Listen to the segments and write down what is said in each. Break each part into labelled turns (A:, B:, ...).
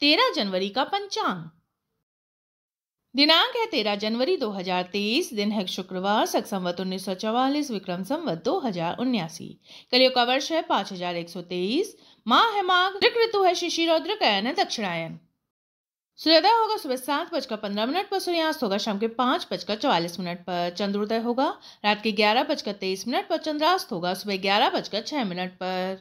A: तेरह जनवरी का पंचांग दिनांक है तेरह जनवरी 2023 दिन है शुक्रवार सख संवत उन्नीस सौ चौवालीस विक्रम संवत दो हजार उन्यासी कलियो का वर्ष है पांच हजार एक सौ तेईस माह है माघ ऋतु है शिशिरौद्र है दक्षिणायन सूर्योदय होगा सुबह सात बजकर पंद्रह मिनट पर सूर्यास्त होगा शाम के पांच बजकर चौवालीस मिनट पर चंद्रोदय होगा रात के ग्यारह बजकर तेईस मिनट पर चंद्रास्त होगा सुबह ग्यारह बजकर छह मिनट पर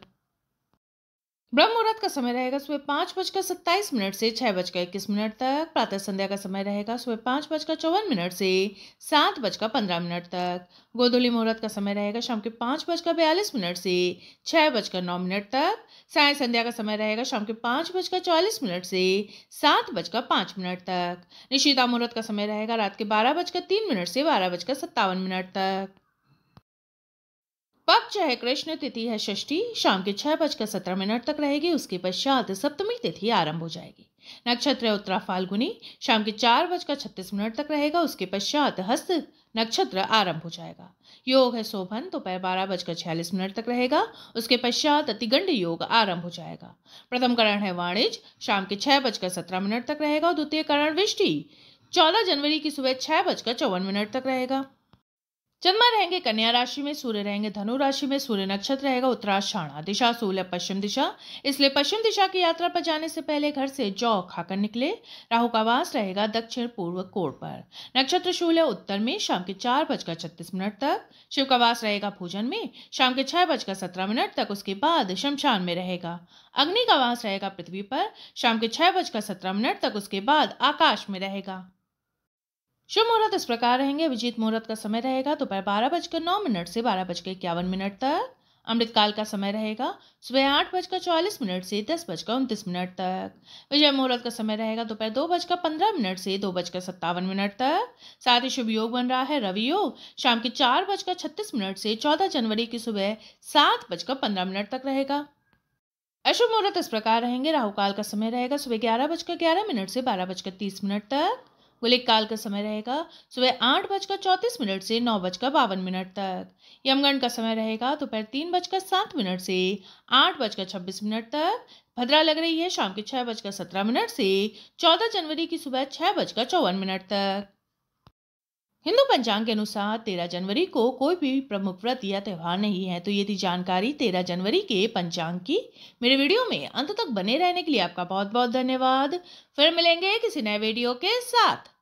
A: ब्रह्म मुहूर्त का समय रहेगा सुबह पाँच बजकर सत्ताईस मिनट से छः बजकर इक्कीस मिनट तक प्रातः संध्या का समय रहेगा सुबह पाँच बजकर चौवन मिनट से सात बजकर पंद्रह मिनट तक गोधोली मुहूर्त का समय रहेगा शाम के पाँच बजकर बयालीस मिनट से छः बजकर नौ मिनट तक साय संध्या का समय रहेगा शाम के पाँच बजकर चालीस मिनट से सात बजकर पाँच मिनट तक निशिता मुहूर्त का समय रहेगा रात के बारह बजकर तीन मिनट से बारह बजकर सत्तावन मिनट तक पक्ष है कृष्ण तिथि है षष्ठी शाम के छह बजकर सत्रह मिनट तक रहेगी उसके पश्चात सप्तमी तिथि आरंभ हो जाएगी नक्षत्र है उत्तरा फाल्गुनी शाम के चार बजकर छत्तीस मिनट तक रहेगा उसके पश्चात हस्त नक्षत्र आरंभ हो जाएगा योग है शोभन दोपहर तो बारह बजकर छियालीस मिनट तक रहेगा उसके पश्चात तिगंड योग आरंभ हो जाएगा प्रथम करण है वाणिज्य शाम के छह बजकर सत्रह मिनट तक रहेगा और द्वितीय करण विष्टि चौदह जनवरी की सुबह छह बजकर चौवन मिनट तक रहेगा चंद्रमा रहेंगे कन्या राशि में सूर्य रहेंगे धनु राशि में सूर्य नक्षत्र रहेगा उत्तराषाढ़ा दिशा सूर्य पश्चिम दिशा इसलिए पश्चिम दिशा की यात्रा पर जाने से पहले घर से जौ खाकर निकले राहु का वास रहेगा दक्षिण पूर्व कोण पर नक्षत्र शूल्य उत्तर में शाम के चार बजकर छत्तीस मिनट तक शिव का वास रहेगा भोजन में शाम के छह बजकर सत्रह मिनट तक उसके बाद शमशान में रहेगा अग्नि का वास रहेगा पृथ्वी पर शाम के छह बजकर सत्रह मिनट तक उसके बाद आकाश में रहेगा शुभ मुहूर्त इस प्रकार रहेंगे अभिजीत मुहूर्त का समय रहेगा दोपहर बारह बजकर नौ मिनट से बारह बजकर इक्यावन मिनट तक अमृतकाल का समय रहेगा सुबह आठ बजकर चौवालीस मिनट से दस बजकर उनतीस मिनट तक विजय मुहूर्त का समय रहेगा दोपहर दो बजकर पंद्रह मिनट से दो बजकर सत्तावन मिनट तक साथ ही शुभ योग बन रहा है रवि योग शाम के चार बजकर छत्तीस मिनट से चौदह जनवरी की सुबह सात बजकर पंद्रह मिनट तक रहेगा अशुभ मुहूर्त इस प्रकार रहेंगे राहुकाल का समय रहेगा सुबह ग्यारह बजकर ग्यारह मिनट से बारह बजकर तीस मिनट तक गुलिक काल का समय रहेगा सुबह आठ बजकर चौंतीस मिनट से नौ बजकर बावन मिनट तक यमगण का समय रहेगा दोपहर तो तीन बजकर सात मिनट से आठ बजकर छब्बीस मिनट तक भद्रा लग रही है शाम के छह बजकर सत्रह मिनट से चौदह जनवरी की सुबह छह बजकर चौवन मिनट तक हिंदू पंचांग के अनुसार 13 जनवरी को कोई भी प्रमुख व्रत या त्यौहार नहीं है तो ये थी जानकारी 13 जनवरी के पंचांग की मेरे वीडियो में अंत तक बने रहने के लिए आपका बहुत बहुत धन्यवाद फिर मिलेंगे किसी नए वीडियो के साथ